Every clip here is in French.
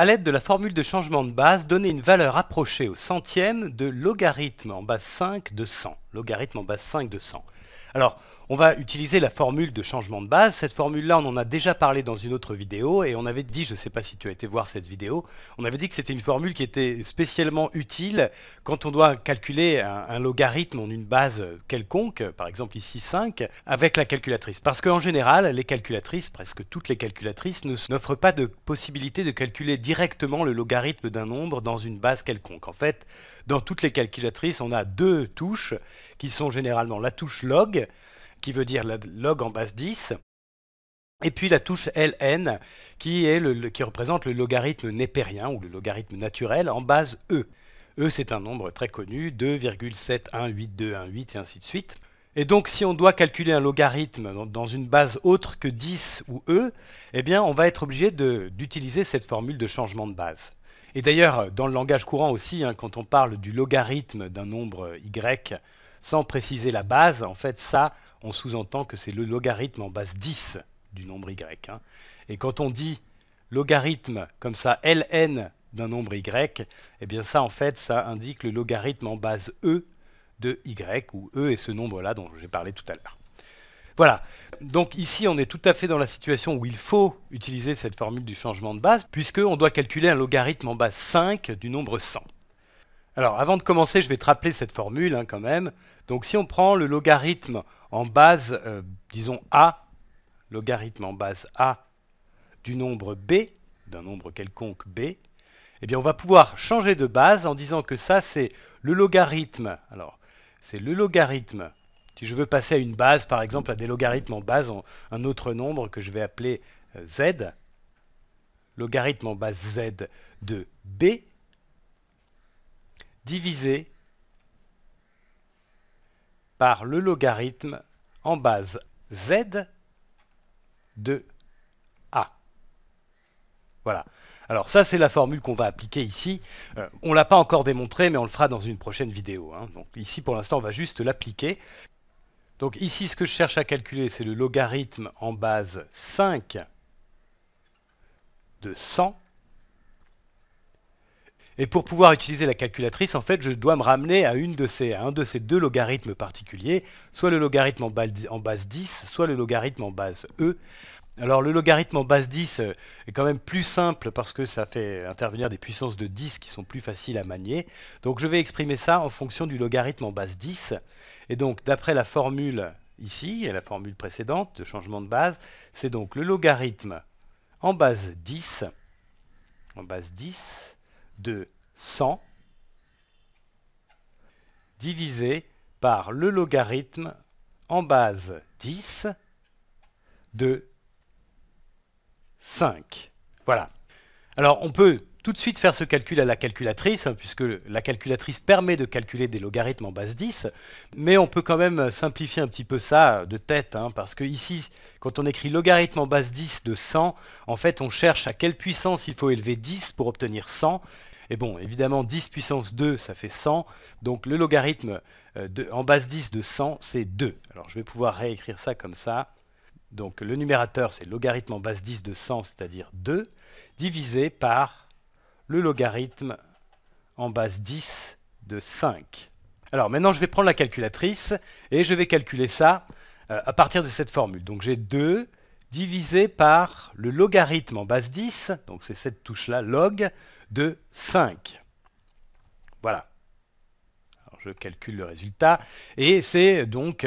À l'aide de la formule de changement de base, donnez une valeur approchée au centième de logarithme en base 5 de 100. Logarithme en base 5 de 100. Alors, on va utiliser la formule de changement de base. Cette formule-là, on en a déjà parlé dans une autre vidéo et on avait dit, je ne sais pas si tu as été voir cette vidéo, on avait dit que c'était une formule qui était spécialement utile quand on doit calculer un, logarithme en une base quelconque, par exemple ici 5, avec la calculatrice. Parce qu'en général, les calculatrices, presque toutes les calculatrices, n'offrent pas de possibilité de calculer directement le logarithme d'un nombre dans une base quelconque. En fait, dans toutes les calculatrices, on a deux touches qui sont généralement la touche log, qui veut dire log en base 10, et puis la touche ln, qui, est qui représente le logarithme népérien, ou le logarithme naturel, en base e. E, c'est un nombre très connu, 2,718218, et ainsi de suite. Et donc, si on doit calculer un logarithme dans une base autre que 10 ou E, eh bien, on va être obligé d'utiliser cette formule de changement de base. Et d'ailleurs, dans le langage courant aussi, hein, quand on parle du logarithme d'un nombre Y sans préciser la base, en fait, ça, on sous-entend que c'est le logarithme en base 10 du nombre y. Hein. Et quand on dit logarithme comme ça, ln d'un nombre y, eh bien ça en fait, ça indique le logarithme en base e de y, où e est ce nombre-là dont j'ai parlé tout à l'heure. Voilà, donc ici on est tout à fait dans la situation où il faut utiliser cette formule du changement de base, puisqu'on doit calculer un logarithme en base 5 du nombre 100. Alors avant de commencer, je vais te rappeler cette formule hein, quand même. Donc si on prend le logarithme en base, euh, disons A, logarithme en base A du nombre B, d'un nombre quelconque B, eh bien on va pouvoir changer de base en disant que ça c'est le logarithme. Alors c'est le logarithme. Si je veux passer à une base, par exemple à des logarithmes en base, un autre nombre que je vais appeler euh, Z, logarithme en base Z de B, divisé par le logarithme en base z de a. Voilà. Alors ça, c'est la formule qu'on va appliquer ici. Euh, on ne l'a pas encore démontré, mais on le fera dans une prochaine vidéo. Hein. Donc ici, pour l'instant, on va juste l'appliquer. Donc ici, ce que je cherche à calculer, c'est le logarithme en base 5 de 100 et pour pouvoir utiliser la calculatrice, en fait, je dois me ramener à, une de ces, un de ces deux logarithmes particuliers, soit le logarithme en base, 10, soit le logarithme en base E. Alors le logarithme en base 10 euh, est quand même plus simple parce que ça fait intervenir des puissances de 10 qui sont plus faciles à manier. Donc je vais exprimer ça en fonction du logarithme en base 10. Et donc d'après la formule ici, et la formule précédente de changement de base, c'est donc le logarithme en base 10, en base 10, de 100 divisé par le logarithme en base 10 de 5. Voilà. Alors on peut tout de suite faire ce calcul à la calculatrice, hein, puisque la calculatrice permet de calculer des logarithmes en base 10, mais on peut quand même simplifier un petit peu ça de tête, hein, parce que ici, quand on écrit logarithme en base 10 de 100, en fait on cherche à quelle puissance il faut élever 10 pour obtenir 100, et bon, évidemment, 10 puissance 2, ça fait 100. Donc le logarithme euh, en base 10 de 100, c'est 2. Alors je vais pouvoir réécrire ça comme ça. Donc le numérateur, c'est le logarithme en base 10 de 100, c'est-à-dire 2, divisé par le logarithme en base 10 de 5. Alors maintenant, je vais prendre la calculatrice et je vais calculer ça euh, à partir de cette formule. Donc j'ai 2 divisé par le logarithme en base 10, donc c'est cette touche-là, log, de 5. Voilà. Alors je calcule le résultat. Et c'est donc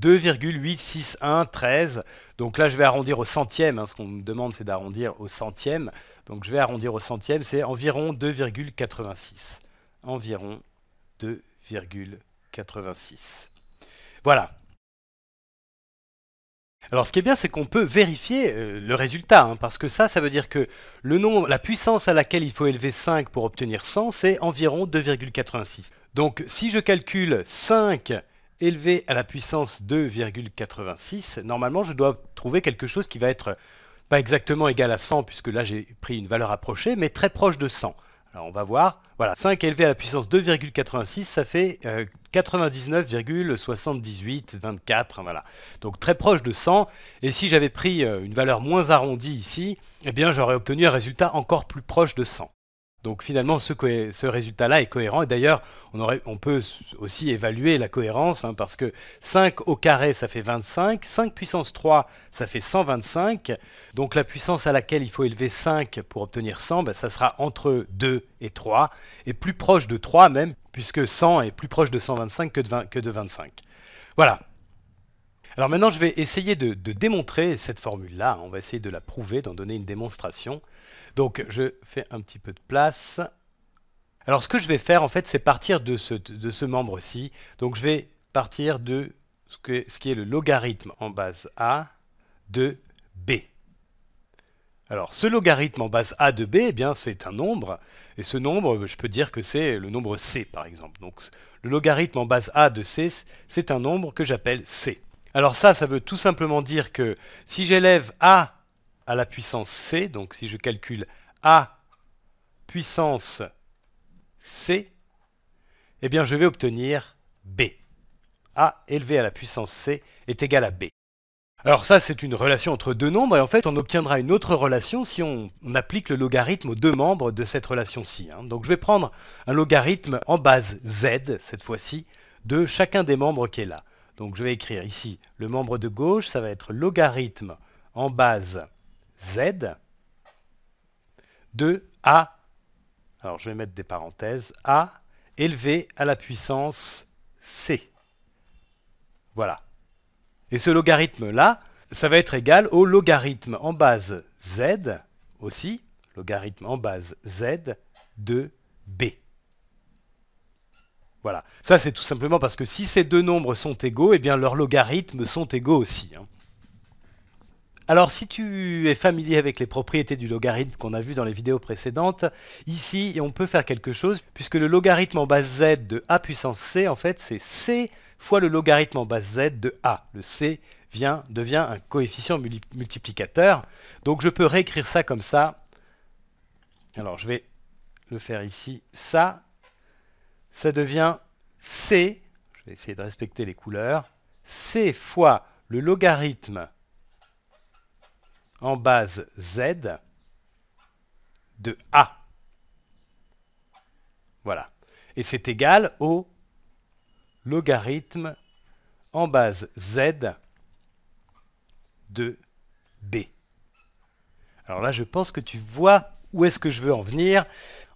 2,86113. Donc là, je vais arrondir au centième. Hein. Ce qu'on me demande, c'est d'arrondir au centième. Donc je vais arrondir au centième. C'est environ 2,86. Environ 2,86. Voilà. Alors ce qui est bien, c'est qu'on peut vérifier euh, le résultat, hein, parce que ça, ça veut dire que le nombre, la puissance à laquelle il faut élever 5 pour obtenir 100, c'est environ 2,86. Donc si je calcule 5 élevé à la puissance 2,86, normalement je dois trouver quelque chose qui va être pas exactement égal à 100, puisque là j'ai pris une valeur approchée, mais très proche de 100. Alors on va voir voilà, 5 élevé à la puissance 2,86, ça fait 99,7824, euh, voilà. Donc très proche de 100. Et si j'avais pris euh, une valeur moins arrondie ici, eh bien j'aurais obtenu un résultat encore plus proche de 100. Donc finalement, ce, résultat-là est cohérent. Et d'ailleurs, on, peut aussi évaluer la cohérence, hein, parce que 5 au carré, ça fait 25. 5 puissance 3, ça fait 125. Donc la puissance à laquelle il faut élever 5 pour obtenir 100, ben, ça sera entre 2 et 3, et plus proche de 3 même, puisque 100 est plus proche de 125 que de 25. Voilà, alors maintenant, je vais essayer de, démontrer cette formule-là. On va essayer de la prouver, d'en donner une démonstration. Donc, je fais un petit peu de place. Alors, ce que je vais faire, en fait, c'est partir de ce, membre-ci. Donc, je vais partir de ce, ce qui est le logarithme en base A de B. Alors, ce logarithme en base A de B, eh bien, c'est un nombre, et ce nombre, je peux dire que c'est le nombre C, par exemple. Donc, le logarithme en base A de C, c'est un nombre que j'appelle C. Alors ça, ça veut tout simplement dire que si j'élève A à la puissance C, donc si je calcule A puissance C, eh bien je vais obtenir B. A élevé à la puissance C est égal à B. Alors ça, c'est une relation entre deux nombres, et en fait, on obtiendra une autre relation si on, applique le logarithme aux deux membres de cette relation-ci. Hein. Donc je vais prendre un logarithme en base Z, cette fois-ci, de chacun des membres qui est là. Donc je vais écrire ici, le membre de gauche, ça va être logarithme en base z de a, alors je vais mettre des parenthèses, a élevé à la puissance c. Voilà. Et ce logarithme-là, ça va être égal au logarithme en base z, aussi, logarithme en base z de b. Voilà. Ça, c'est tout simplement parce que si ces deux nombres sont égaux, eh bien leurs logarithmes sont égaux aussi. Hein. Alors si tu es familier avec les propriétés du logarithme qu'on a vu dans les vidéos précédentes, ici on peut faire quelque chose puisque le logarithme en base z de a puissance c en fait c'est c fois le logarithme en base z de a. Le c vient, devient un coefficient multiplicateur. Donc je peux réécrire ça comme ça. Alors je vais le faire ici. Ça ça devient C, je vais essayer de respecter les couleurs, C fois le logarithme en base Z de A. Voilà. Et c'est égal au logarithme en base Z de B. Alors là, je pense que tu vois où est-ce que je veux en venir.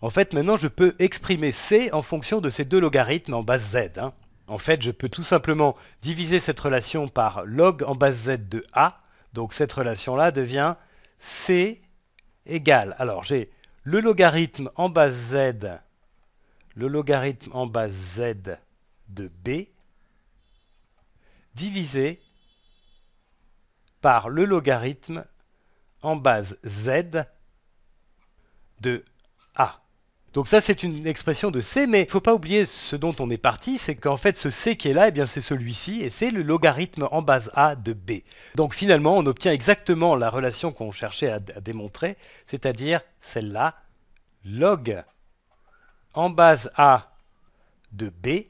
En fait, maintenant, je peux exprimer C en fonction de ces deux logarithmes en base Z. Hein. En fait, je peux tout simplement diviser cette relation par log en base Z de A. Donc cette relation-là devient C égale. Alors j'ai le logarithme en base Z, le logarithme en base Z de B, divisé par le logarithme en base Z de A. Donc ça c'est une expression de c, mais il faut pas oublier ce dont on est parti, c'est qu'en fait ce c qui est là, eh bien c'est celui-ci, et c'est le logarithme en base a de b. Donc finalement on obtient exactement la relation qu'on cherchait à, à démontrer, c'est-à-dire celle-là, log en base a de b,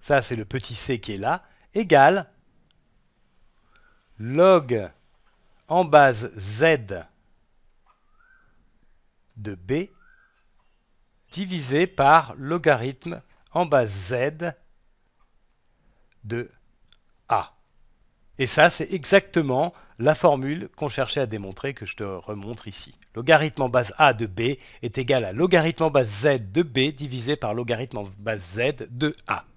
ça c'est le petit c qui est là, égale log en base z de b divisé par logarithme en base z de a. Et ça, c'est exactement la formule qu'on cherchait à démontrer que je te remontre ici. Logarithme en base a de b est égal à logarithme en base z de b divisé par logarithme en base z de a.